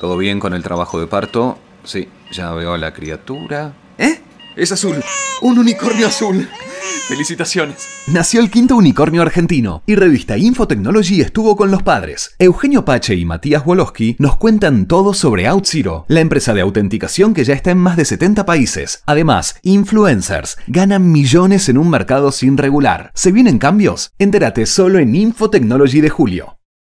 ¿Todo bien con el trabajo de parto? Sí, ya veo a la criatura. ¿Eh? Es azul. Un unicornio azul. Felicitaciones. Nació el quinto unicornio argentino y revista Infotechnology estuvo con los padres. Eugenio Pache y Matías Woloski nos cuentan todo sobre OutZero, la empresa de autenticación que ya está en más de 70 países. Además, influencers ganan millones en un mercado sin regular. ¿Se vienen cambios? Entérate solo en Infotechnology de julio.